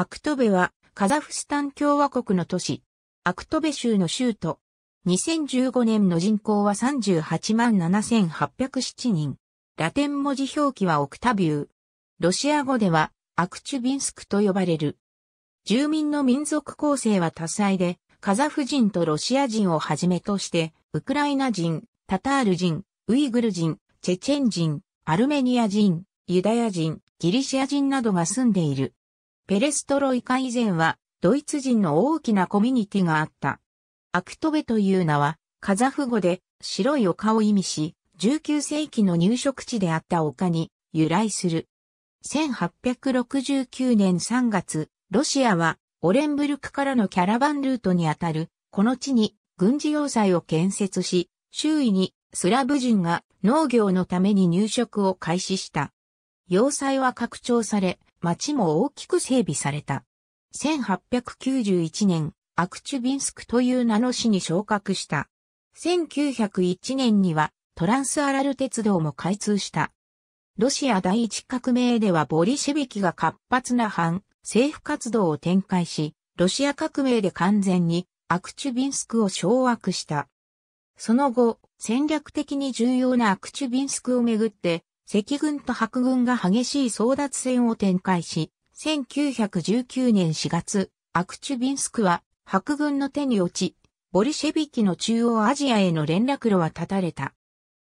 アクトベはカザフスタン共和国の都市、アクトベ州の州都。2015年の人口は38万7807人。ラテン文字表記はオクタビュー。ロシア語ではアクチュビンスクと呼ばれる。住民の民族構成は多彩で、カザフ人とロシア人をはじめとして、ウクライナ人、タタール人、ウイグル人、チェチェン人、アルメニア人、ユダヤ人、ギリシア人などが住んでいる。ペレストロイカ以前は、ドイツ人の大きなコミュニティがあった。アクトベという名は、カザフ語で白い丘を意味し、19世紀の入植地であった丘に由来する。1869年3月、ロシアはオレンブルクからのキャラバンルートにあたる、この地に軍事要塞を建設し、周囲にスラブ人が農業のために入植を開始した。要塞は拡張され、街も大きく整備された。1891年、アクチュビンスクという名の市に昇格した。1901年にはトランスアラル鉄道も開通した。ロシア第一革命ではボリシェビキが活発な反政府活動を展開し、ロシア革命で完全にアクチュビンスクを掌握した。その後、戦略的に重要なアクチュビンスクをめぐって赤軍と白軍が激しい争奪戦を展開し、1919年4月、アクチュビンスクは白軍の手に落ち、ボリシェビキの中央アジアへの連絡路は断たれた。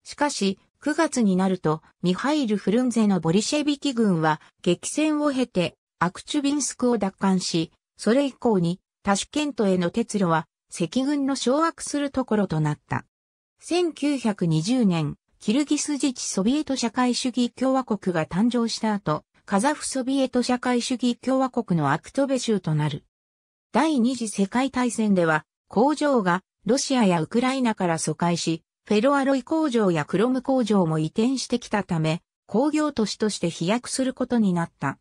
しかし、9月になると、ミハイル・フルンゼのボリシェビキ軍は激戦を経て、アクチュビンスクを奪還し、それ以降に、タシュケントへの鉄路は、赤軍の掌握するところとなった。1920年、キルギス自治ソビエト社会主義共和国が誕生した後、カザフソビエト社会主義共和国のアクトベ州となる。第二次世界大戦では、工場がロシアやウクライナから疎開し、フェロアロイ工場やクロム工場も移転してきたため、工業都市として飛躍することになった。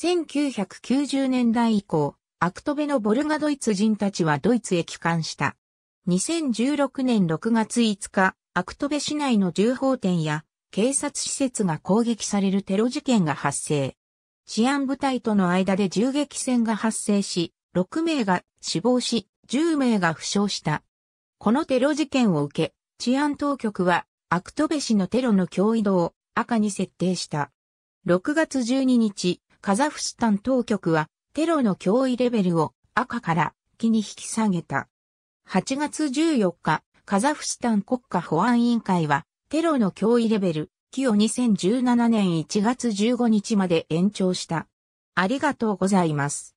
1990年代以降、アクトベのボルガドイツ人たちはドイツへ帰還した。2016年6月5日、アクトベ市内の銃砲店や警察施設が攻撃されるテロ事件が発生。治安部隊との間で銃撃戦が発生し、6名が死亡し、10名が負傷した。このテロ事件を受け、治安当局は、アクトベ市のテロの脅威度を赤に設定した。6月12日、カザフスタン当局は、テロの脅威レベルを赤から木に引き下げた。8月14日、カザフスタン国家保安委員会は、テロの脅威レベル、期を2017年1月15日まで延長した。ありがとうございます。